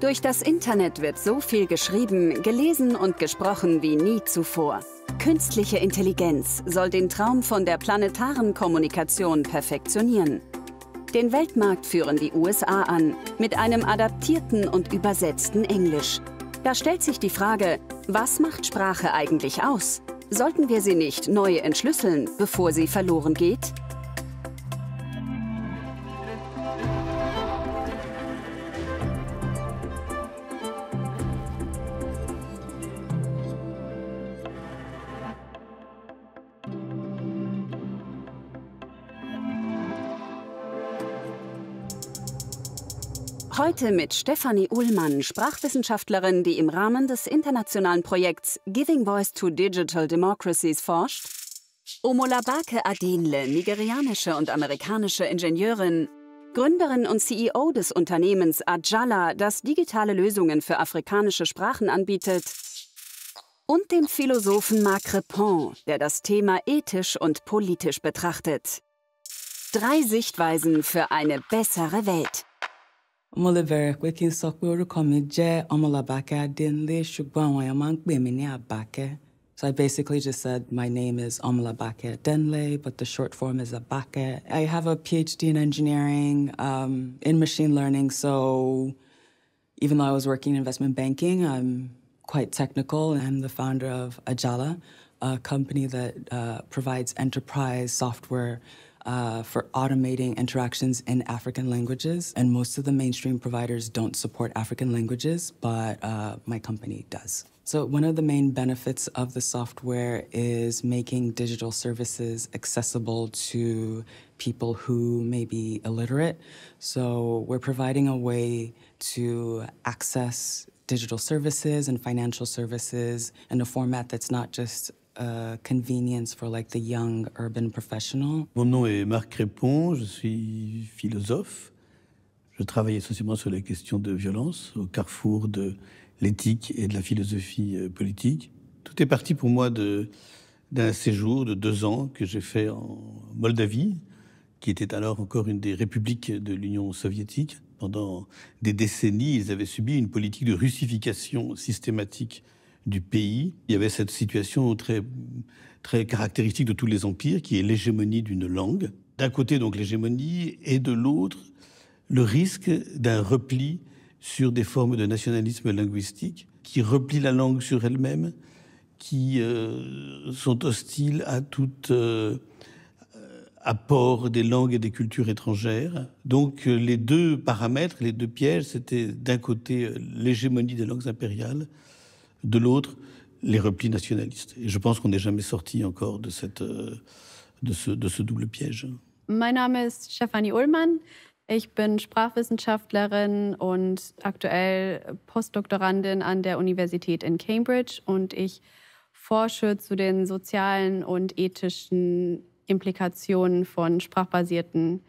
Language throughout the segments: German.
Durch das Internet wird so viel geschrieben, gelesen und gesprochen wie nie zuvor. Künstliche Intelligenz soll den Traum von der planetaren Kommunikation perfektionieren. Den Weltmarkt führen die USA an, mit einem adaptierten und übersetzten Englisch. Da stellt sich die Frage, was macht Sprache eigentlich aus? Sollten wir sie nicht neu entschlüsseln, bevor sie verloren geht? Heute mit Stefanie Ullmann, Sprachwissenschaftlerin, die im Rahmen des internationalen Projekts Giving Voice to Digital Democracies forscht. Omolabake Adenle, nigerianische und amerikanische Ingenieurin, Gründerin und CEO des Unternehmens Ajala, das digitale Lösungen für afrikanische Sprachen anbietet. Und dem Philosophen Marc Repon, der das Thema ethisch und politisch betrachtet. Drei Sichtweisen für eine bessere Welt. mo lè bẹ̀rẹ̀ pé kí n sọ pé orúkọ mi jẹ́ Ọmọlàbákẹ́ Adénlé ṣùgbọ́n àwọn èèyàn máa ń pè mí ní Àbákẹ́. So I basically just said my name is Omlabake Denle, but the short form is Abake. I have a PhD in engineering, um, in machine learning. So even though I was working in investment banking, I'm quite technical. I'm the founder of Ajala, a company that uh, provides enterprise software uh, for automating interactions in African languages. And most of the mainstream providers don't support African languages, but uh, my company does. So, one of the main benefits of the software is making digital services accessible to people who may be illiterate. So, we're providing a way to access digital services and financial services in a format that's not just convenience for like the young urban professional. Mon nom est Marc Répon, je suis philosophe. Je travaille essentiellement sur les questions de violence au carrefour de l'éthique et de la philosophie euh, politique. Tout est parti pour moi d'un séjour de deux ans que j'ai fait en Moldavie, qui était alors encore une des républiques de l'Union soviétique. Pendant des décennies, ils avaient subi une politique de russification systématique du pays. Il y avait cette situation très, caractéristique de tous les empires, qui est l'hégémonie d'une langue. D'un côté, donc, l'hégémonie, et de l'autre, le risque d'un repli sur des formes de nationalisme linguistique, qui replient la langue sur elle-même, qui euh, sont hostiles à tout euh, euh, apport des langues et des cultures étrangères. Donc les deux paramètres, les deux pièges, c'était d'un côté l'hégémonie des langues impériales de l'autre, les replis nationalistes. Et je pense qu'on n'est jamais sorti encore de, cette, euh, de, ce, de ce double piège. Mein Name ist Stefanie Ullmann. Ich bin Sprachwissenschaftlerin und aktuell Postdoktorandin an der Universität in Cambridge und ich forsche zu den sozialen und ethischen Implikationen von sprachbasierten,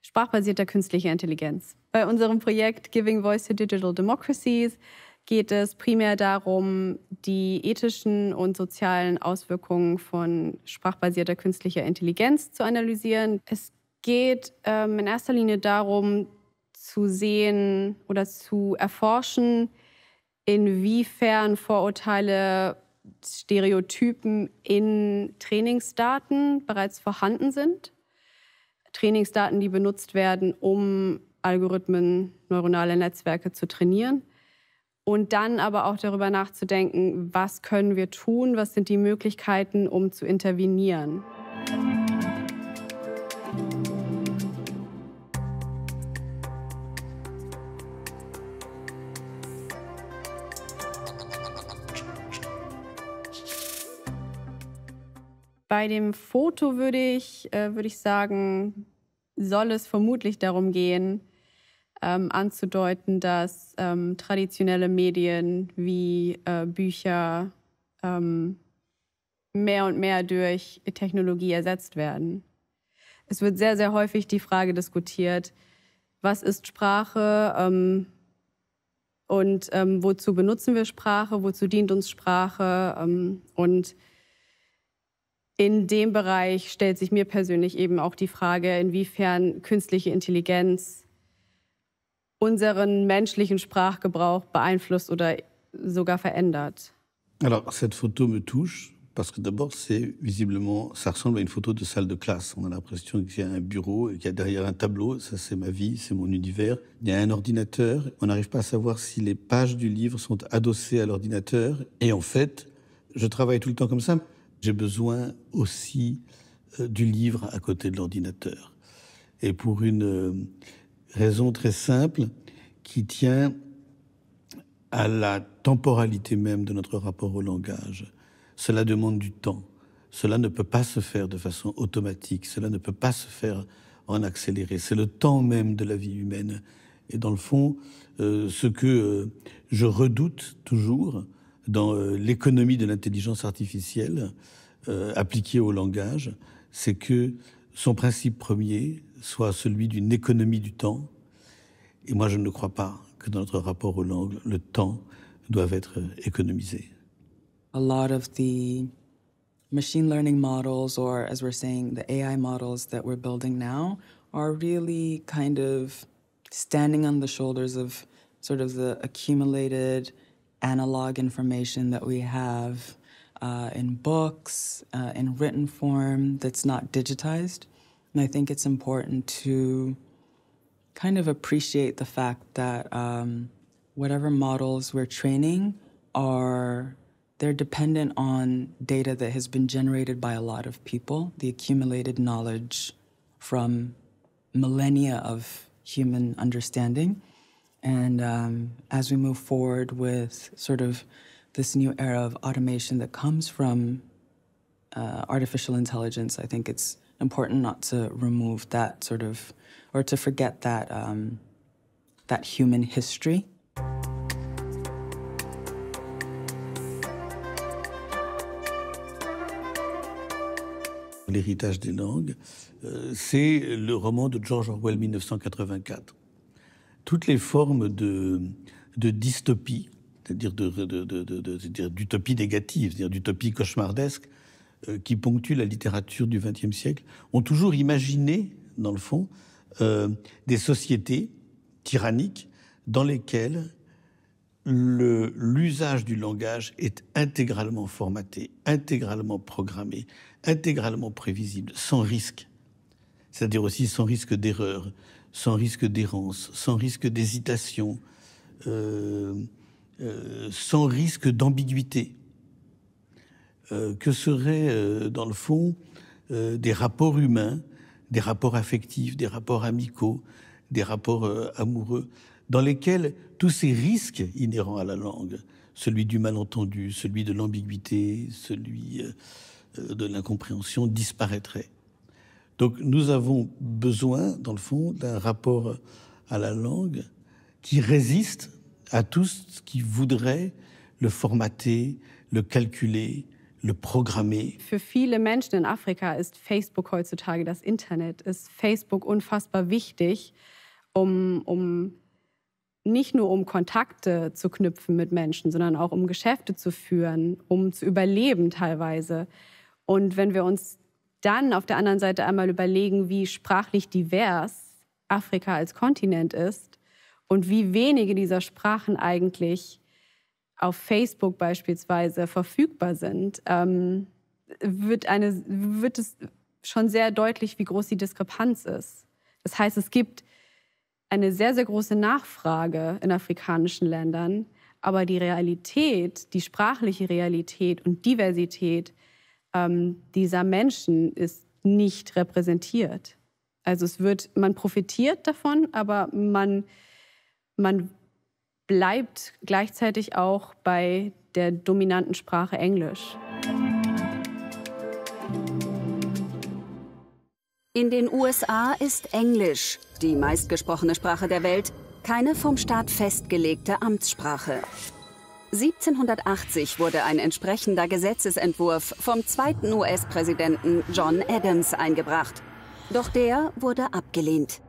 sprachbasierter künstlicher Intelligenz. Bei unserem Projekt Giving Voice to Digital Democracies geht es primär darum, die ethischen und sozialen Auswirkungen von sprachbasierter künstlicher Intelligenz zu analysieren. Es geht ähm, in erster Linie darum, zu sehen oder zu erforschen, inwiefern Vorurteile, Stereotypen in Trainingsdaten bereits vorhanden sind. Trainingsdaten, die benutzt werden, um Algorithmen, neuronale Netzwerke zu trainieren und dann aber auch darüber nachzudenken, was können wir tun, was sind die Möglichkeiten, um zu intervenieren. Bei dem Foto würde ich, äh, würde ich sagen, soll es vermutlich darum gehen, ähm, anzudeuten, dass ähm, traditionelle Medien wie äh, Bücher ähm, mehr und mehr durch Technologie ersetzt werden. Es wird sehr, sehr häufig die Frage diskutiert, was ist Sprache ähm, und ähm, wozu benutzen wir Sprache, wozu dient uns Sprache ähm, und in dem Bereich stellt sich mir persönlich eben auch die Frage, inwiefern künstliche Intelligenz unseren menschlichen Sprachgebrauch beeinflusst oder sogar verändert Alors, cette photo me touche parce que d'abord, c'est visiblement, ça ressemble à une photo de salle de classe. On a l'impression qu'il y a un bureau et qu'il y a derrière un tableau. Ça, c'est ma vie, c'est mon univers. Il y a un ordinateur. On n'arrive pas à savoir si les pages du livre sont adossées à l'ordinateur. Et en fait, je travaille tout le temps comme ça. J'ai besoin aussi euh, du livre à côté de l'ordinateur. Et pour une euh, raison très simple qui tient à la temporalité même de notre rapport au langage. Cela demande du temps. Cela ne peut pas se faire de façon automatique. Cela ne peut pas se faire en accéléré. C'est le temps même de la vie humaine. Et dans le fond, euh, ce que euh, je redoute toujours dans euh, l'économie de l'intelligence artificielle appliquée au langage, c'est que son principe premier, soit celui d'une économie du temps. Et moi, je ne crois pas que dans notre rapport au langue, le temps doive être économisé. A lot of the machine learning models, or as we're saying, the AI models that we're building now, are really kind of standing on the shoulders of sort of the accumulated analog information that we have uh, in books, uh, in written form that's not digitized. And I think it's important to kind of appreciate the fact that um, whatever models we're training are they're dependent on data that has been generated by a lot of people, the accumulated knowledge from millennia of human understanding. And um, as we move forward with sort of this new era of automation that comes from uh, artificial intelligence, I think it's important not to remove that sort of, or um, L'héritage des langues, euh, c'est le roman de George Orwell 1984. Toutes les formes de, de dystopie, c'est-à-dire d'utopie de, négative, c'est-à-dire d'utopie cauchemardesque, euh, qui ponctuent la littérature du XXe siècle ont toujours imaginé, dans le fond, euh, des sociétés tyranniques dans lesquelles l'usage du langage est intégralement formaté, intégralement programmé, intégralement prévisible, sans risque. C'est-à-dire aussi sans risque d'erreur, sans risque d'errance, sans risque d'hésitation, euh, sans risque d'ambiguïté. Euh, que seraient, euh, dans le fond, euh, des rapports humains, des rapports affectifs, des rapports amicaux, des rapports amoureux, dans lesquels tous ces risques inhérents à la langue, celui du malentendu, celui de l'ambiguïté, celui de l'incompréhension, disparaîtraient. Donc nous avons besoin, dans le fond, d'un rapport à la langue qui résiste à tout ce qui voudrait le formater, le calculer, le programmer. Für viele Menschen in Afrika ist Facebook heutzutage das Internet, ist Facebook unfassbar wichtig, um, um nicht nur um Kontakte zu knüpfen mit Menschen, sondern auch um Geschäfte zu führen, um zu überleben teilweise. Und wenn wir uns dann auf der anderen Seite einmal überlegen, wie sprachlich divers Afrika als Kontinent ist und wie wenige dieser Sprachen eigentlich auf Facebook beispielsweise verfügbar sind, ähm, wird, eine, wird es schon sehr deutlich, wie groß die Diskrepanz ist. Das heißt, es gibt eine sehr, sehr große Nachfrage in afrikanischen Ländern, aber die Realität, die sprachliche Realität und Diversität ähm, dieser Menschen ist nicht repräsentiert. Also es wird, man profitiert davon, aber man, man bleibt gleichzeitig auch bei der dominanten Sprache Englisch. In den USA ist Englisch, die meistgesprochene Sprache der Welt, keine vom Staat festgelegte Amtssprache. 1780 wurde ein entsprechender Gesetzesentwurf vom zweiten US-Präsidenten John Adams eingebracht. Doch der wurde abgelehnt.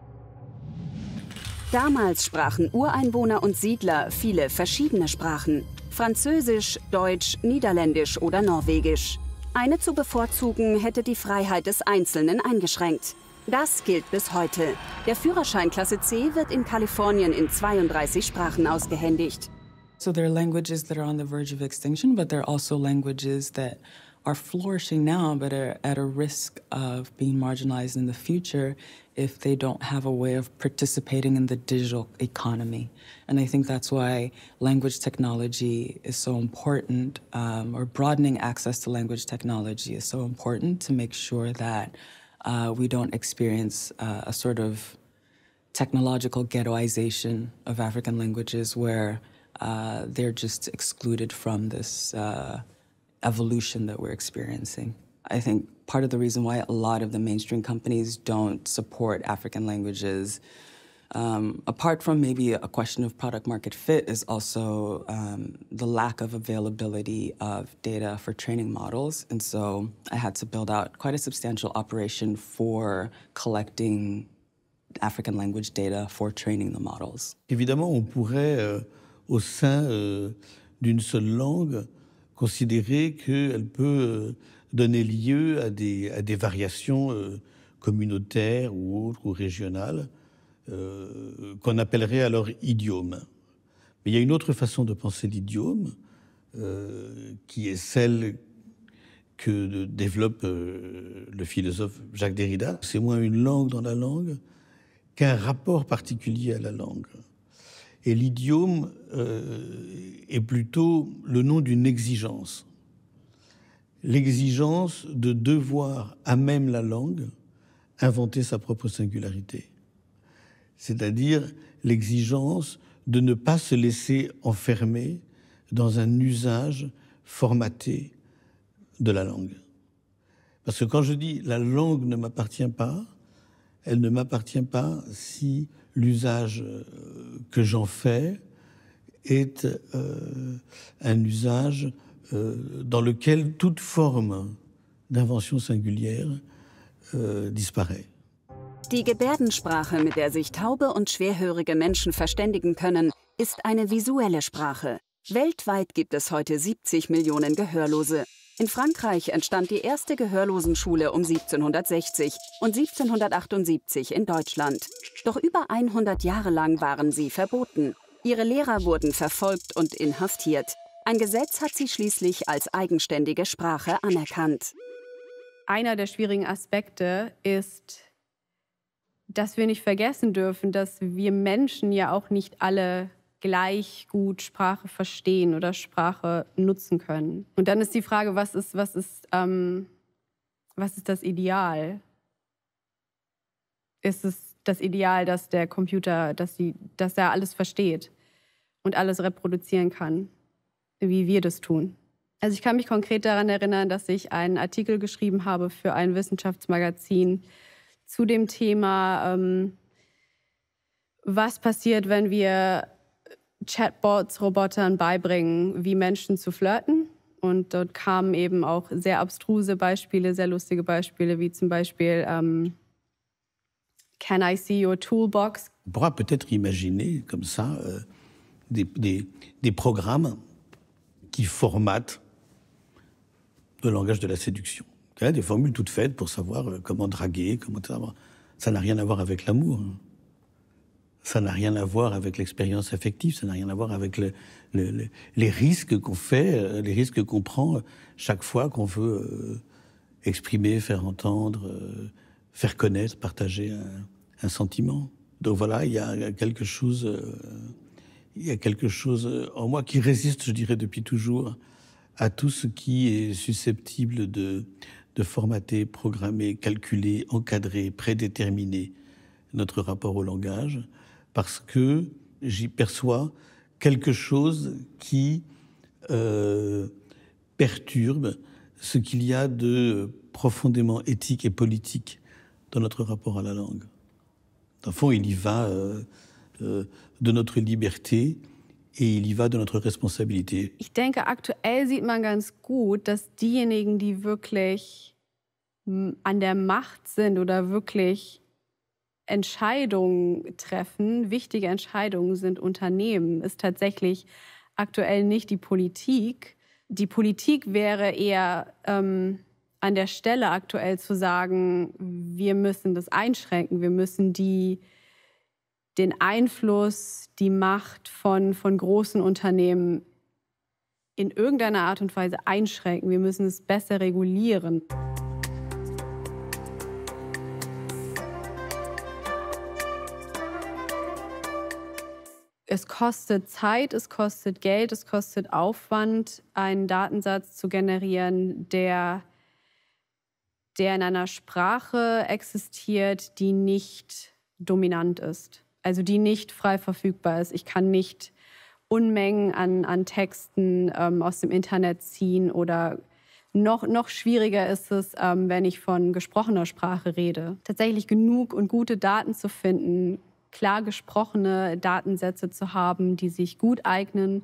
Damals sprachen Ureinwohner und Siedler viele verschiedene Sprachen. Französisch, Deutsch, Niederländisch oder Norwegisch. Eine zu bevorzugen hätte die Freiheit des Einzelnen eingeschränkt. Das gilt bis heute. Der Führerschein Klasse C wird in Kalifornien in 32 Sprachen ausgehändigt. So there are languages that are on the verge of extinction, but there are also languages that are flourishing now but are at a risk of being marginalized in the future if they don't have a way of participating in the digital economy. And I think that's why language technology is so important, um, or broadening access to language technology is so important to make sure that uh, we don't experience uh, a sort of technological ghettoization of African languages where uh, they're just excluded from this uh, evolution that we're experiencing. I think part of the reason why a lot of the mainstream companies don't support African languages, um, apart from maybe a question of product market fit, is also um, the lack of availability of data for training models. And so I had to build out quite a substantial operation for collecting African language data for training the models. Évidemment, on pourrait, euh, au sein euh, d'une seule langue, considérer qu'elle peut euh, donner lieu à des, variations euh, communautaires ou autres ou régionales euh, qu'on appellerait alors idiome. Mais il y a une autre façon de penser l'idiome qui est celle que développe le philosophe Jacques Derrida. C'est moins une langue dans la langue qu'un rapport particulier à la langue. Et l'idiome euh, est plutôt le nom d'une exigence. L'exigence de devoir, à même la langue, inventer sa propre singularité. C'est-à-dire l'exigence de ne pas se laisser enfermer dans un usage formaté de la langue. Parce que quand je dis la langue ne m'appartient pas, elle ne m'appartient pas si l'usage euh, que j'en fais est euh, un usage euh, dans lequel toute forme d'invention singulière euh, disparaît. Die Gebärdensprache, mit der sich taube und schwerhörige Menschen verständigen können, ist eine visuelle Sprache. Weltweit gibt es heute 70 Millionen Gehörlose in Frankreich entstand die erste Gehörlosenschule um 1760 und 1778 in Deutschland. Doch über 100 Jahre lang waren sie verboten. Ihre Lehrer wurden verfolgt und inhaftiert. Ein Gesetz hat sie schließlich als eigenständige Sprache anerkannt. Einer der schwierigen Aspekte ist, dass wir nicht vergessen dürfen, dass wir Menschen ja auch nicht alle gleich gut Sprache verstehen oder Sprache nutzen können. Und dann ist die Frage, was ist, was ist, ähm, was ist das Ideal? Ist es das Ideal, dass der Computer, dass, die, dass er alles versteht und alles reproduzieren kann, wie wir das tun? Also ich kann mich konkret daran erinnern, dass ich einen Artikel geschrieben habe für ein Wissenschaftsmagazin zu dem Thema, ähm, was passiert, wenn wir Chatbots, Robotern beibringen, wie Menschen zu flirten. Und dort kamen eben auch sehr abstruse Beispiele, sehr lustige Beispiele, wie zum Beispiel ähm, Can I see your toolbox? On pourra peut-être imaginer comme ça euh, des, des programmes qui formatent le langage de la séduction. Des formules toutes faites pour savoir euh, comment draguer, comment ça n'a rien à voir avec l'amour. Hein ça n'a rien à voir avec l'expérience affective, ça n'a rien à voir avec les risques qu'on fait, euh, les risques qu'on prend euh, chaque fois qu'on veut euh, exprimer, faire entendre, faire connaître, partager un, sentiment. Donc voilà, il y a quelque chose, il y a quelque chose en moi qui résiste, je dirais, depuis toujours à tout ce qui est susceptible de formater, programmer, calculer, encadrer, prédéterminer notre rapport au langage parce que j'y perçois quelque chose qui euh, perturbe ce qu'il y a de profondément éthique et politique dans notre rapport à la langue. Dans le fond, il y va euh, euh, de notre liberté et il y va de notre responsabilité. Ich denke, aktuell sieht man ganz gut, dass diejenigen, die wirklich hm, an der Macht sind oder wirklich Entscheidungen treffen, wichtige Entscheidungen sind Unternehmen, ist tatsächlich aktuell nicht die Politik. Die Politik wäre eher ähm, an der Stelle aktuell zu sagen, wir müssen das einschränken, wir müssen die, den Einfluss, die Macht von, von großen Unternehmen in irgendeiner Art und Weise einschränken, wir müssen es besser regulieren. es kostet Zeit, es kostet Geld, es kostet Aufwand, einen Datensatz zu generieren, der, der in einer Sprache existiert, die nicht dominant ist, also die nicht frei verfügbar ist. Ich kann nicht Unmengen an, an Texten ähm, aus dem Internet ziehen oder noch, noch schwieriger ist es, ähm, wenn ich von gesprochener Sprache rede. Tatsächlich genug und gute Daten zu finden, klar gesprochene Datensätze zu haben, die sich gut eignen,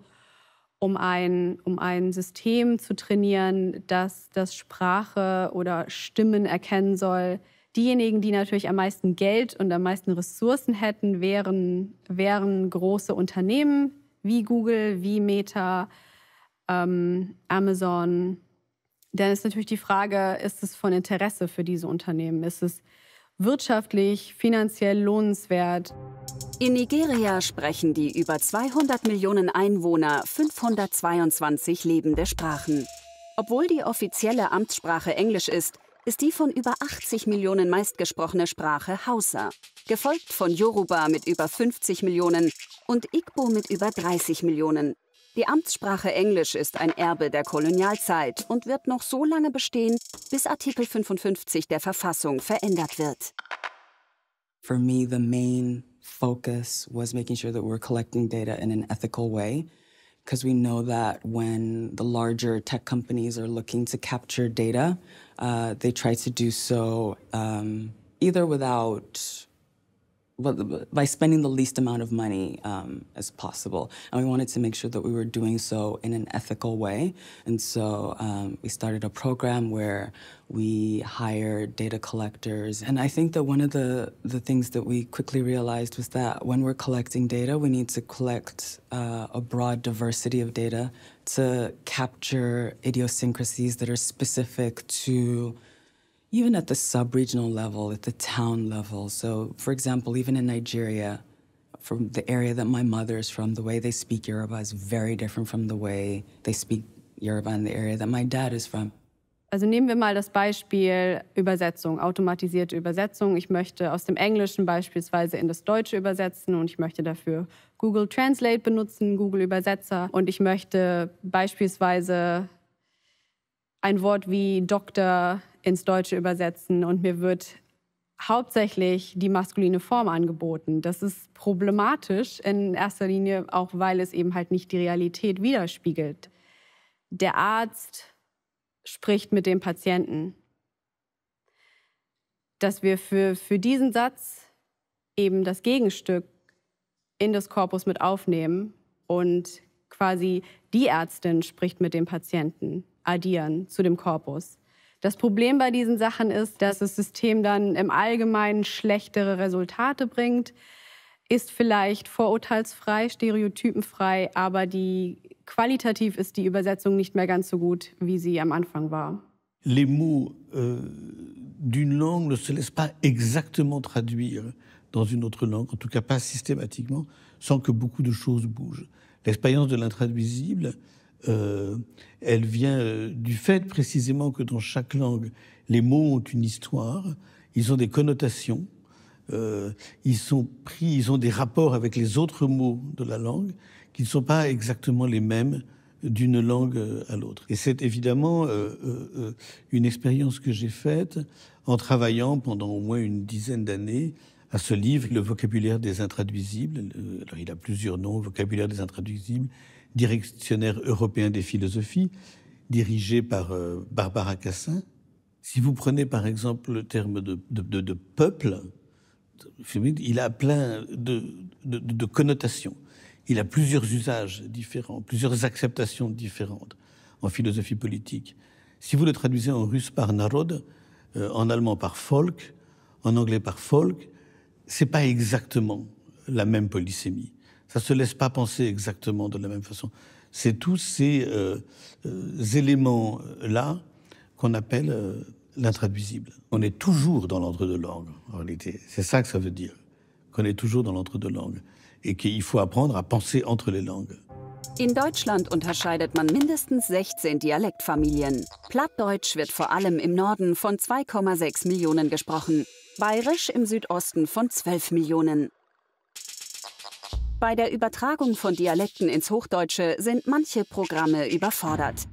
um ein, um ein System zu trainieren, das das Sprache oder Stimmen erkennen soll. Diejenigen, die natürlich am meisten Geld und am meisten Ressourcen hätten, wären, wären große Unternehmen wie Google, wie Meta, ähm, Amazon. Dann ist natürlich die Frage, ist es von Interesse für diese Unternehmen? Ist es wirtschaftlich, finanziell lohnenswert. In Nigeria sprechen die über 200 Millionen Einwohner 522 lebende Sprachen. Obwohl die offizielle Amtssprache Englisch ist, ist die von über 80 Millionen meistgesprochene Sprache Hausa, gefolgt von Yoruba mit über 50 Millionen und Igbo mit über 30 Millionen. Die Amtssprache Englisch ist ein Erbe der Kolonialzeit und wird noch so lange bestehen, bis Artikel 55 der Verfassung verändert wird. For me, the main focus was making sure that we're collecting data in an ethical way, because we know that when the larger tech companies are looking to capture data, uh, they try to do so um, either without by spending the least amount of money um, as possible. And we wanted to make sure that we were doing so in an ethical way. And so um, we started a program where we hired data collectors. And I think that one of the, the things that we quickly realized was that when we're collecting data, we need to collect uh, a broad diversity of data to capture idiosyncrasies that are specific to even at the sub regional level, at the town level. So, for example, even in Nigeria, from the area that my mother is from, the way they speak Yoruba is very different from the way they speak Yoruba in the area that my dad is from. Also nehmen wir mal das Beispiel Übersetzung, automatisierte Übersetzung. Ich möchte aus dem Englischen beispielsweise in das Deutsche übersetzen und ich möchte dafür Google Translate benutzen, Google Übersetzer. Und ich möchte beispielsweise ein Wort wie Doktor ins Deutsche übersetzen und mir wird hauptsächlich die maskuline Form angeboten. Das ist problematisch in erster Linie, auch weil es eben halt nicht die Realität widerspiegelt. Der Arzt spricht mit dem Patienten. Dass wir für, für diesen Satz eben das Gegenstück in das Korpus mit aufnehmen und quasi die Ärztin spricht mit dem Patienten, addieren zu dem Korpus. Das Problem bei diesen Sachen ist, dass das System dann im Allgemeinen schlechtere Resultate bringt, ist vielleicht vorurteilsfrei, stereotypenfrei, aber die, qualitativ ist die Übersetzung nicht mehr ganz so gut, wie sie am Anfang war. Les mots euh, d'une langue ne se laissent pas exactement traduire dans une autre langue, en tout cas pas systématiquement, sans que beaucoup de choses bougent. L'expérience de l'intraduisible, Euh, elle vient euh, du fait précisément que dans chaque langue, les mots ont une histoire, ils ont des connotations, euh, ils sont pris, ils ont des rapports avec les autres mots de la langue qui ne sont pas exactement les mêmes d'une langue à l'autre. Et c'est évidemment une expérience que j'ai faite en travaillant pendant au moins une dizaine d'années à ce livre, Le vocabulaire des intraduisibles. Alors, il a plusieurs noms, Vocabulaire des intraduisibles, directionnaire européen des philosophies, dirigé par euh, Barbara Cassin. Si vous prenez par exemple le terme de, peuple, il a plein de connotations. Il a plusieurs usages différents, plusieurs acceptations différentes en philosophie politique. Si vous le traduisez en russe par narod, euh, en allemand par folk, en anglais par folk, c'est pas exactement la même polysémie. Ça ne se laisse pas penser exactement de la même façon. C'est tous ces euh, euh éléments-là euh, qu'on appelle euh, l'intraduisible. On est toujours dans l'entre-deux-langues, en réalité. C'est ça que ça veut dire, qu'on est toujours dans l'entre-deux-langues et qu'il faut apprendre à penser entre les langues. In Deutschland unterscheidet man mindestens 16 Dialektfamilien. Plattdeutsch wird vor allem im Norden von 2,6 Millionen gesprochen, Bayerisch im Südosten von 12 Millionen, bei der Übertragung von Dialekten ins Hochdeutsche sind manche Programme überfordert.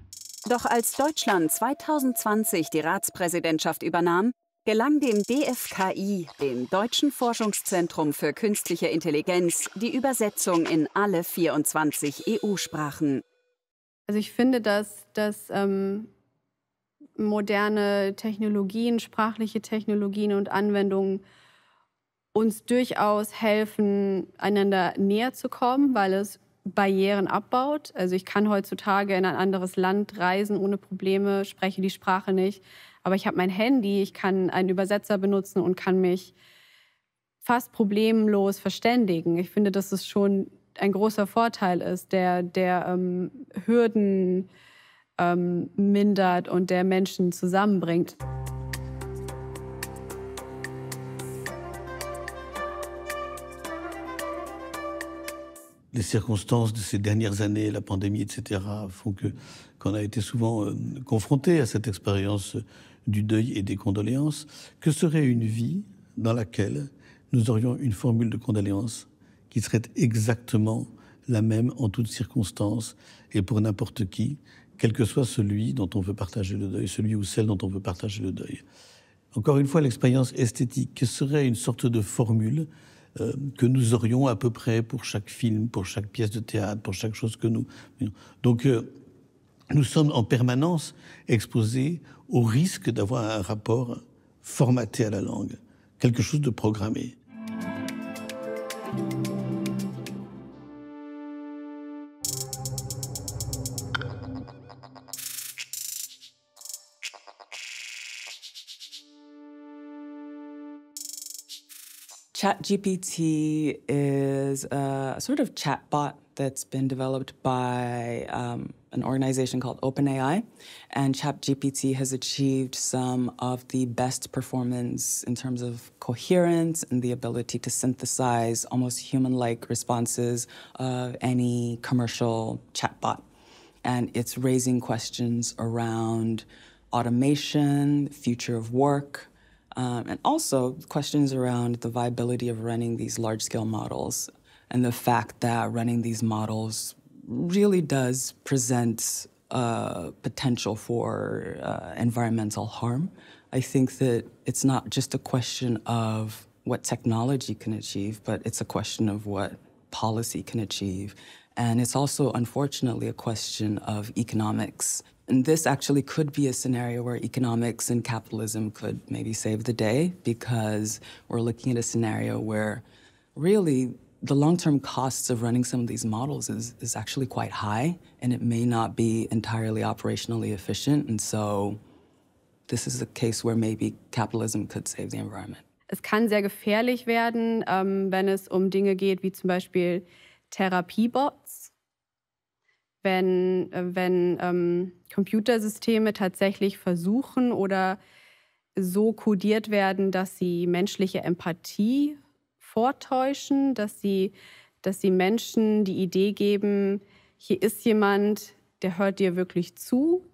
Doch als Deutschland 2020 die Ratspräsidentschaft übernahm, gelang dem DFKI, dem Deutschen Forschungszentrum für künstliche Intelligenz, die Übersetzung in alle 24 EU-Sprachen. Also ich finde, dass, dass ähm, moderne Technologien, sprachliche Technologien und Anwendungen uns durchaus helfen, einander näher zu kommen, weil es Barrieren abbaut. Also ich kann heutzutage in ein anderes Land reisen ohne Probleme, spreche die Sprache nicht, aber ich habe mein Handy, ich kann einen Übersetzer benutzen und kann mich fast problemlos verständigen. Ich finde, dass es schon ein großer Vorteil ist, der, der ähm, Hürden ähm, mindert und der Menschen zusammenbringt. les circonstances de ces dernières années, la pandémie, etc., font que qu'on a été souvent confrontés euh, confronté à cette expérience du deuil et des condoléances. Que serait une vie dans laquelle nous aurions une formule de condoléances qui serait exactement la même en toutes circonstances et pour n'importe qui, quel que soit celui dont on veut partager le deuil, celui ou celle dont on veut partager le deuil. Encore une fois, l'expérience esthétique, que serait une sorte de formule euh, que nous aurions à peu près pour chaque film, pour chaque pièce de théâtre, pour chaque chose que nous. Donc, euh, nous sommes en permanence exposés au risque d'avoir un rapport formaté à la langue, quelque chose de programmé. ChatGPT is a sort of chatbot that's been developed by um, an organization called OpenAI. And ChatGPT has achieved some of the best performance in terms of coherence and the ability to synthesize almost human like responses of any commercial chatbot. And it's raising questions around automation, future of work, um, and also questions around the viability of running these large scale models and the fact that running these models really does present uh, potential for uh, environmental harm. I think that it's not just a question of what technology can achieve, but it's a question of what policy can achieve. And it's also, unfortunately, a question of economics and this actually could be a scenario where economics and capitalism could maybe save the day because we're looking at a scenario where really the long-term costs of running some of these models is, is actually quite high and it may not be entirely operationally efficient. And so this is a case where maybe capitalism could save the environment. Es kann sehr gefährlich werden, ähm, wenn es um Dinge geht wie zum Beispiel Therapiebots. wenn, äh, wenn ähm, Computersysteme tatsächlich versuchen oder so kodiert werden, dass sie menschliche Empathie vortäuschen, dass sie, dass sie Menschen die Idee geben, hier ist jemand, der hört dir wirklich zu.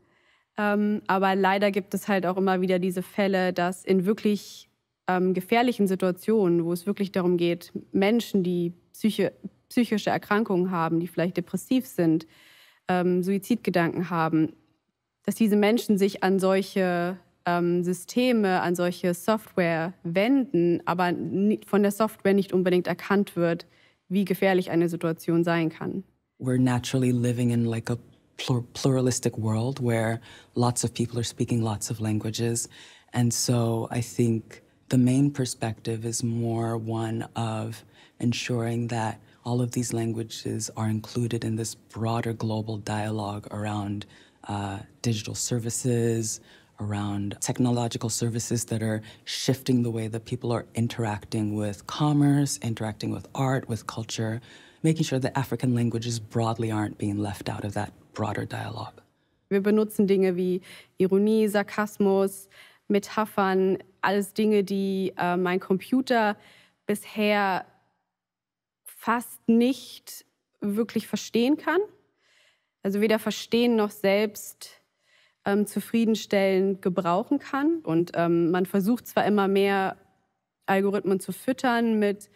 Ähm, aber leider gibt es halt auch immer wieder diese Fälle, dass in wirklich ähm, gefährlichen Situationen, wo es wirklich darum geht, Menschen, die psychische Erkrankungen haben, die vielleicht depressiv sind, ähm, Suizidgedanken haben, dass diese Menschen sich an solche ähm, Systeme, an solche Software wenden, aber von der Software nicht unbedingt erkannt wird, wie gefährlich eine Situation sein kann. We're naturally living in like a pluralistic world where lots of people are speaking lots of languages. And so I think the main perspective is more one of ensuring that all of these languages are included in this broader global dialogue around uh, digital services, around technological services that are shifting the way that people are interacting with commerce, interacting with art, with culture, making sure that African languages broadly aren't being left out of that broader dialogue. Wir benutzen Dinge wie Ironie, Sarkasmus, Metaphern, alles Dinge, die äh, mein Computer bisher fast nicht wirklich verstehen kann. Also weder verstehen noch selbst ähm, zufriedenstellend gebrauchen kann. Und ähm, man versucht zwar immer mehr Algorithmen zu füttern mit,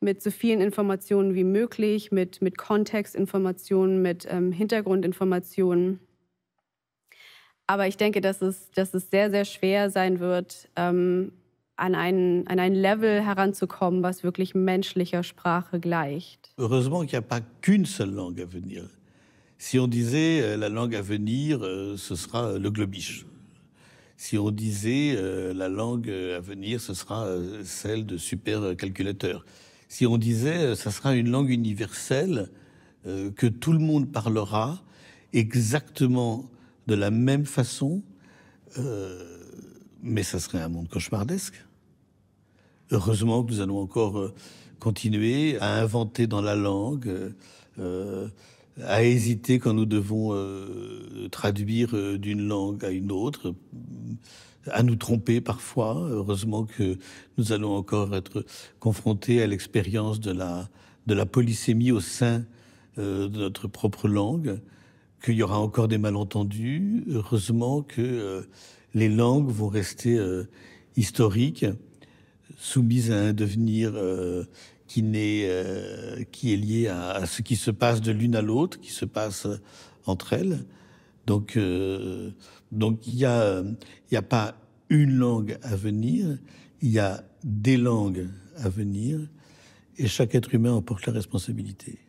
mit so vielen Informationen wie möglich, mit, mit Kontextinformationen, mit ähm, Hintergrundinformationen. Aber ich denke, dass es, dass es sehr, sehr schwer sein wird, ähm, an ein, Level heranzukommen, was wirklich menschlicher Sprache gleicht. Heureusement qu'il n'y a pas qu'une seule langue à venir. Si on disait euh, la langue à venir, euh, ce sera euh, le globiche. Si on disait la langue à venir, ce sera celle de supercalculateurs. Si on disait ça sera une langue universelle que tout le monde parlera exactement de la même façon, mais ça serait un monde cauchemardesque. Heureusement que nous allons encore euh, continuer à inventer dans la langue, euh, euh à hésiter quand nous devons euh, traduire d'une langue à une autre, à nous tromper parfois. Heureusement que nous allons encore être confrontés à l'expérience de la, de la polysémie au sein de notre propre langue, qu'il y aura encore des malentendus. Heureusement que les langues vont rester historiques soumise à un devenir euh, qui, euh, qui est lié à, ce qui se passe de l'une à l'autre, qui se passe euh, entre elles. Donc, donc il n'y a, a pas une langue à venir, il y a des langues à venir, et chaque être humain en porte la responsabilité.